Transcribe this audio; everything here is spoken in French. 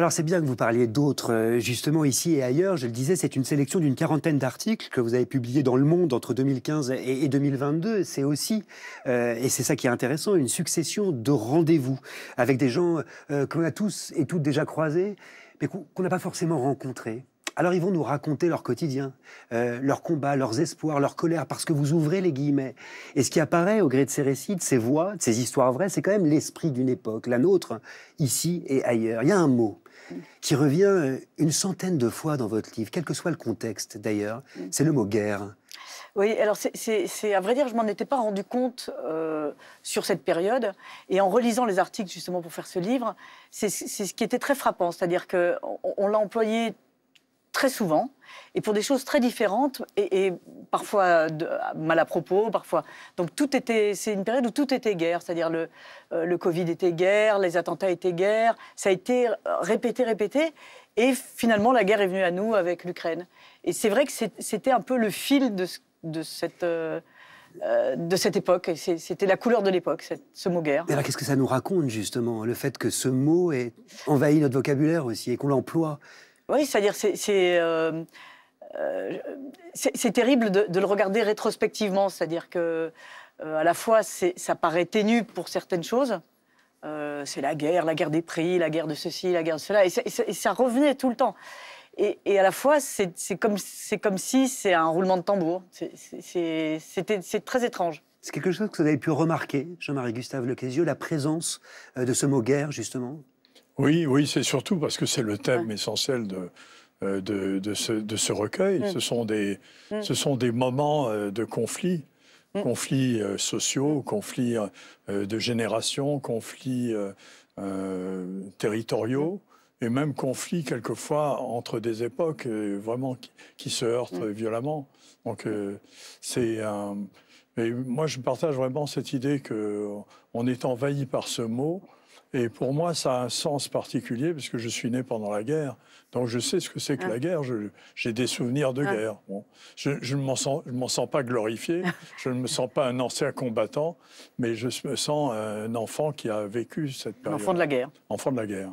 Alors c'est bien que vous parliez d'autres, euh, justement ici et ailleurs. Je le disais, c'est une sélection d'une quarantaine d'articles que vous avez publiés dans Le Monde entre 2015 et 2022. C'est aussi, euh, et c'est ça qui est intéressant, une succession de rendez-vous avec des gens que euh, qu'on a tous et toutes déjà croisés, mais qu'on n'a pas forcément rencontrés. Alors ils vont nous raconter leur quotidien, euh, leurs combats, leurs espoirs, leur colère, parce que vous ouvrez les guillemets. Et ce qui apparaît au gré de ces récits, de ces voix, de ces histoires vraies, c'est quand même l'esprit d'une époque, la nôtre, ici et ailleurs. Il y a un mot qui revient euh, une centaine de fois dans votre livre, quel que soit le contexte d'ailleurs, c'est le mot guerre. Oui, alors c'est à vrai dire, je m'en étais pas rendu compte euh, sur cette période. Et en relisant les articles justement pour faire ce livre, c'est ce qui était très frappant, c'est-à-dire qu'on l'a employé très souvent, et pour des choses très différentes, et, parfois de, mal à propos, parfois. Donc tout était, c'est une période où tout était guerre, c'est-à-dire le, euh, le Covid était guerre, les attentats étaient guerre, ça a été répété, répété, et finalement la guerre est venue à nous avec l'Ukraine. Et c'est vrai que c'était un peu le fil de, de cette. Euh, euh, de cette époque. C'était la couleur de l'époque, ce mot guerre. Et alors, qu'est-ce que ça nous raconte, justement, le fait que ce mot ait envahi notre vocabulaire aussi et qu'on l'emploie oui, c'est-à-dire, c'est. Euh, euh, terrible de, le regarder rétrospectivement, c'est-à-dire que euh, à la fois ça paraît ténu pour certaines choses. c'est la guerre, la guerre des prix, la guerre de ceci, la guerre de cela, et, ça revenait tout le temps. Et, à la fois, c'est comme, comme, si c'est un roulement de tambour. C'est très étrange. C'est quelque chose que vous avez pu remarquer, Jean-Marie Gustave Lequesio, la présence de ce mot guerre, justement oui, c'est surtout parce que c'est le thème essentiel euh, de, ce, recueil. Ce, sont des, ce sont des moments euh, de conflit, conflits euh, sociaux, conflits de génération, conflits territoriaux et même conflits quelquefois entre des époques vraiment qui, se heurtent violemment. Donc c'est un... moi je partage vraiment cette idée qu'on est envahi par ce mot. Et pour moi, ça a un sens particulier parce que je suis né pendant la guerre. Donc je sais ce que c'est que ah. la guerre. J'ai des souvenirs de ah. guerre. je ne m'en sens, sens, pas glorifié. Ah. je ne me sens pas un ancien combattant, mais je me sens un enfant qui a vécu cette période. Enfant de la guerre. Enfant de la guerre.